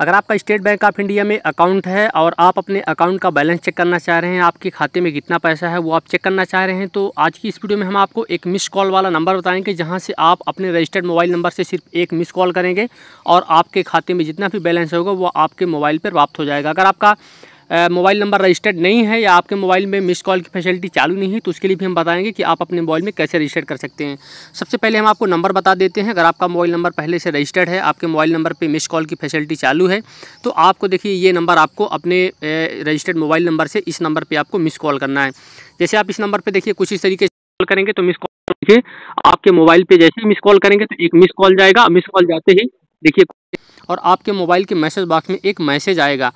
अगर आपका State Bank of India में अकाउंट है और आप अपने अकाउंट का बैलेंस चेक करना चाह रहे हैं आपके खाते में कितना पैसा है वो आप चेक करना चाह रहे हैं तो आज की इस वीडियो में हम आपको एक मिस कॉल वाला नंबर बताएंगे जहां से आप अपने रजिस्टर्ड मोबाइल नंबर से सिर्फ एक मिस कॉल करेंगे और आपके खाते में जितना भी बैलेंस होगा वो आपके मोबाइल पर प्राप्त हो जाएगा अगर आपका मोबाइल नंबर रजिस्टर्ड नहीं है या आपके मोबाइल में मिस कॉल की फैसिलिटी चालू नहीं है तो उसके लिए भी हम बताएंगे कि आप अपने मोबाइल में कैसे रजिस्टर कर सकते हैं सबसे पहले हम आपको नंबर बता देते हैं अगर आपका मोबाइल नंबर पहले से रजिस्टर्ड है आपके मोबाइल नंबर पर मिस कॉल की फैसिलिटी चालू है तो आपको देखिए ये नंबर आपको अपने रजिस्टर्ड मोबाइल नंबर से इस नंबर पर आपको मिस कॉल करना है जैसे आप इस नंबर पर देखिए कुछ इस तरीके से कॉल करेंगे तो मिस कॉल देखिए आपके मोबाइल पर जैसे ही मिस कॉल करेंगे तो एक मिस कॉल जाएगा मिस कॉल जाते ही देखिए और आपके मोबाइल के मैसेज बॉक्स में एक मैसेज आएगा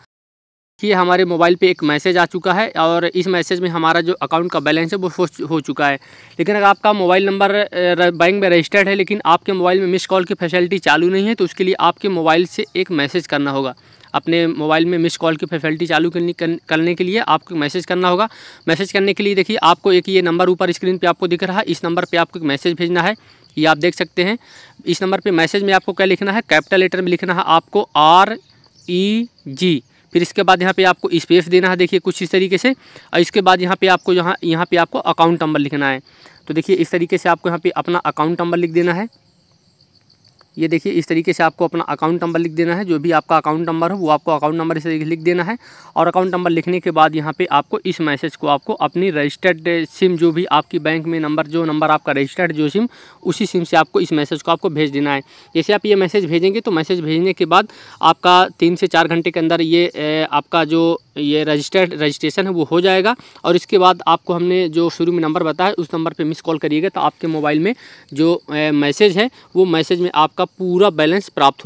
कि हमारे मोबाइल पे एक मैसेज आ चुका है और इस मैसेज में हमारा जो अकाउंट का बैलेंस है वो हो चुका है लेकिन अगर आपका मोबाइल नंबर बैंक में रजिस्टर्ड है लेकिन आपके मोबाइल में मिस कॉल की फैसिलिटी चालू नहीं है तो उसके लिए आपके मोबाइल से एक मैसेज करना होगा अपने मोबाइल में मिस कॉल की फैसिलिटी चालू करने के लिए आपको मैसेज करना होगा मैसेज करने के लिए देखिए आपको एक ये नंबर ऊपर स्क्रीन पर आपको दिख रहा है इस नंबर पर आपको एक मैसेज भेजना है ये आप देख सकते हैं इस नंबर पर मैसेज में आपको क्या लिखना है कैपिटल लेटर में लिखना है आपको आर ई जी फिर इसके बाद यहाँ पे आपको स्पेस देना है देखिए कुछ इस तरीके से और इसके बाद यहाँ पे आपको यहाँ यहाँ पे आपको अकाउंट नंबर लिखना है तो देखिए इस तरीके से आपको यहाँ पे अपना अकाउंट नंबर लिख देना है ये देखिए इस तरीके से आपको अपना अकाउंट नंबर लिख देना है जो भी आपका अकाउंट नंबर हो वो आपको अकाउंट नंबर इस तरीके लिख देना है और अकाउंट नंबर लिखने के बाद यहाँ पे आपको इस मैसेज को आपको अपनी रजिस्टर्ड सिम जो भी आपकी बैंक में नंबर जो नंबर आपका रजिस्टर्ड जो सिम उसी सिम से आपको इस मैसेज को आपको भेज देना है जैसे आप ये मैसेज भेजेंगे तो मैसेज भेजने के बाद आपका तीन से चार घंटे के अंदर ये आपका जो ये रजिस्टर्ड रजिस्ट्रेशन है वो हो जाएगा और इसके बाद आपको हमने जो शुरू में नंबर बताया उस नंबर पर मिस कॉल करिएगा तो आपके मोबाइल में जो मैसेज है वो मैसेज में आपका का पूरा बैलेंस प्राप्त हो